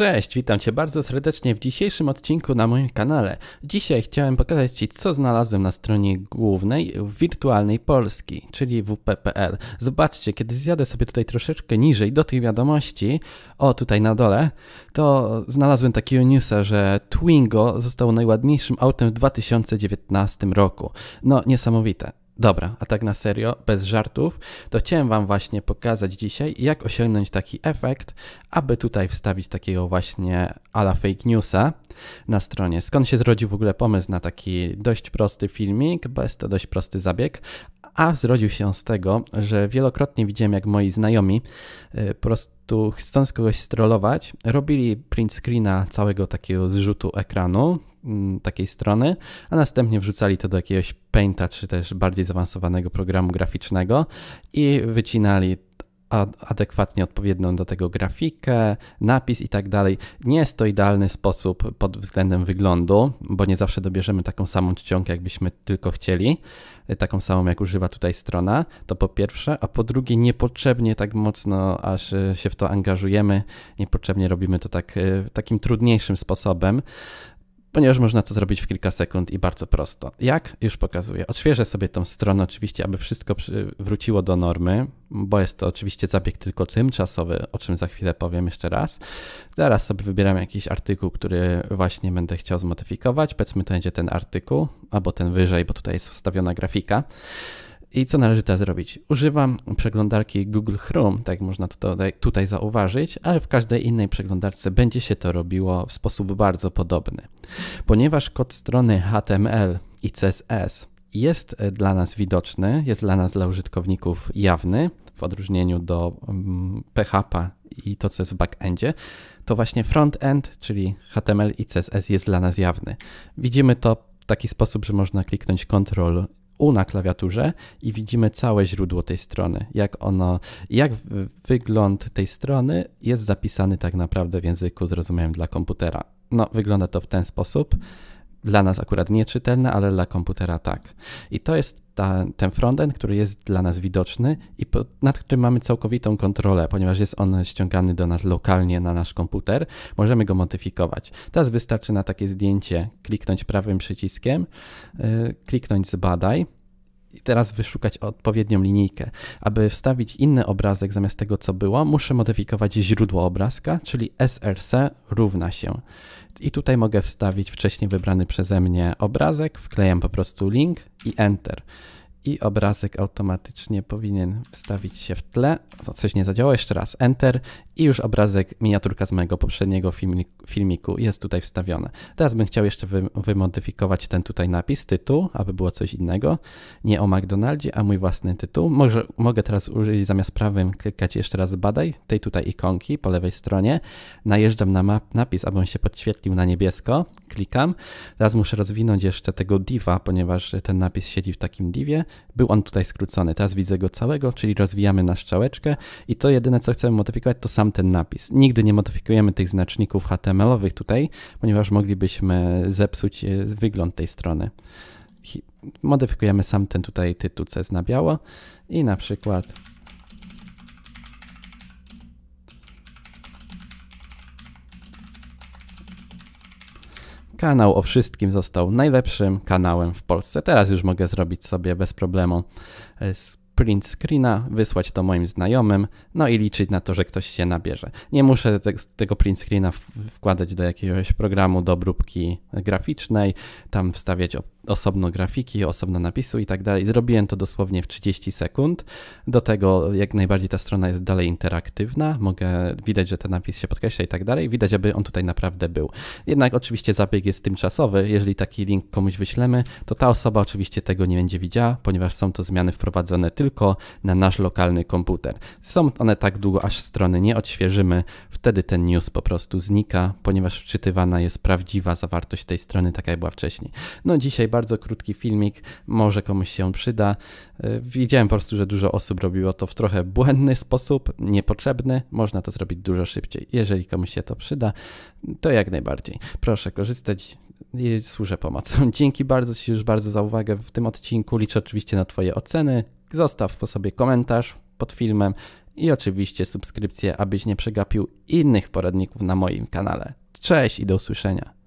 Cześć, witam Cię bardzo serdecznie w dzisiejszym odcinku na moim kanale. Dzisiaj chciałem pokazać Ci, co znalazłem na stronie głównej wirtualnej Polski, czyli wp.pl. Zobaczcie, kiedy zjadę sobie tutaj troszeczkę niżej do tych wiadomości, o tutaj na dole, to znalazłem takiego newsa, że Twingo został najładniejszym autem w 2019 roku. No, niesamowite. Dobra, a tak na serio, bez żartów, to chciałem Wam właśnie pokazać dzisiaj, jak osiągnąć taki efekt, aby tutaj wstawić takiego właśnie ala fake newsa na stronie. Skąd się zrodził w ogóle pomysł na taki dość prosty filmik, bo jest to dość prosty zabieg, a zrodził się z tego, że wielokrotnie widziałem, jak moi znajomi y, po prostu chcąc kogoś strollować, robili print screena całego takiego zrzutu ekranu, Mm, takiej strony, a następnie wrzucali to do jakiegoś Painta czy też bardziej zaawansowanego programu graficznego i wycinali adekwatnie odpowiednią do tego grafikę, napis i tak dalej. Nie jest to idealny sposób pod względem wyglądu, bo nie zawsze dobierzemy taką samą czcionkę, jakbyśmy tylko chcieli, y, taką samą jak używa tutaj strona, to po pierwsze, a po drugie niepotrzebnie tak mocno aż y, się w to angażujemy, niepotrzebnie robimy to tak y, takim trudniejszym sposobem, ponieważ można to zrobić w kilka sekund i bardzo prosto. Jak? Już pokazuję. Odświeżę sobie tą stronę oczywiście, aby wszystko wróciło do normy, bo jest to oczywiście zabieg tylko tymczasowy, o czym za chwilę powiem jeszcze raz. Zaraz sobie wybieram jakiś artykuł, który właśnie będę chciał zmodyfikować. Powiedzmy to będzie ten artykuł, albo ten wyżej, bo tutaj jest wstawiona grafika. I co należy teraz zrobić? Używam przeglądarki Google Chrome, tak można to tutaj zauważyć, ale w każdej innej przeglądarce będzie się to robiło w sposób bardzo podobny. Ponieważ kod strony HTML i CSS jest e, dla nas widoczny, jest dla nas, dla użytkowników jawny, w odróżnieniu do PHP mm, i to, co jest w backendzie, to właśnie frontend, czyli HTML i CSS jest dla nas jawny. Widzimy to w taki sposób, że można kliknąć Ctrl u na klawiaturze i widzimy całe źródło tej strony, jak ono, jak wygląd tej strony jest zapisany tak naprawdę w języku zrozumiałym dla komputera. No, wygląda to w ten sposób dla nas akurat nieczytelne, ale dla komputera tak. I to jest ta, ten frontend, który jest dla nas widoczny i nad którym mamy całkowitą kontrolę, ponieważ jest on ściągany do nas lokalnie na nasz komputer, możemy go modyfikować. Teraz wystarczy na takie zdjęcie kliknąć prawym przyciskiem, yy, kliknąć zbadaj i teraz wyszukać odpowiednią linijkę. Aby wstawić inny obrazek zamiast tego, co było, muszę modyfikować źródło obrazka, czyli src równa się. I tutaj mogę wstawić wcześniej wybrany przeze mnie obrazek, wklejam po prostu link i enter. I obrazek automatycznie powinien wstawić się w tle. Coś nie zadziałało, jeszcze raz enter i już obrazek, miniaturka z mojego poprzedniego filmiku jest tutaj wstawiona. Teraz bym chciał jeszcze wymodyfikować ten tutaj napis, tytuł, aby było coś innego. Nie o McDonaldzie, a mój własny tytuł. Może, mogę teraz użyć zamiast prawym klikać jeszcze raz badaj, tej tutaj ikonki po lewej stronie. Najeżdżam na map, napis, aby on się podświetlił na niebiesko. Klikam. Teraz muszę rozwinąć jeszcze tego diva, ponieważ ten napis siedzi w takim divie. Był on tutaj skrócony. Teraz widzę go całego, czyli rozwijamy na strzałeczkę i to jedyne co chcemy modyfikować to sam ten napis. Nigdy nie modyfikujemy tych znaczników HTML-owych tutaj, ponieważ moglibyśmy zepsuć e, wygląd tej strony. Modyfikujemy sam ten tutaj tytuł jest na biało i na przykład kanał o wszystkim został najlepszym kanałem w Polsce. Teraz już mogę zrobić sobie bez problemu e, print screena, wysłać to moim znajomym, no i liczyć na to, że ktoś się nabierze. Nie muszę te, tego print screena wkładać do jakiegoś programu do obróbki graficznej, tam wstawiać osobno grafiki, osobno napisu i tak dalej. Zrobiłem to dosłownie w 30 sekund. Do tego jak najbardziej ta strona jest dalej interaktywna. Mogę widać, że ten napis się podkreśla i tak dalej. Widać, aby on tutaj naprawdę był. Jednak oczywiście zabieg jest tymczasowy. Jeżeli taki link komuś wyślemy, to ta osoba oczywiście tego nie będzie widziała, ponieważ są to zmiany wprowadzone tylko na nasz lokalny komputer. Są one tak długo, aż strony nie odświeżymy. Wtedy ten news po prostu znika, ponieważ wczytywana jest prawdziwa zawartość tej strony, taka jak była wcześniej. No dzisiaj bardzo krótki filmik, może komuś się przyda. Y, widziałem po prostu, że dużo osób robiło to w trochę błędny sposób, niepotrzebny. Można to zrobić dużo szybciej. Jeżeli komuś się to przyda, to jak najbardziej. Proszę korzystać i służę pomocą. Dzięki bardzo Ci już bardzo za uwagę w tym odcinku. Liczę oczywiście na Twoje oceny. Zostaw po sobie komentarz pod filmem i oczywiście subskrypcję, abyś nie przegapił innych poradników na moim kanale. Cześć i do usłyszenia.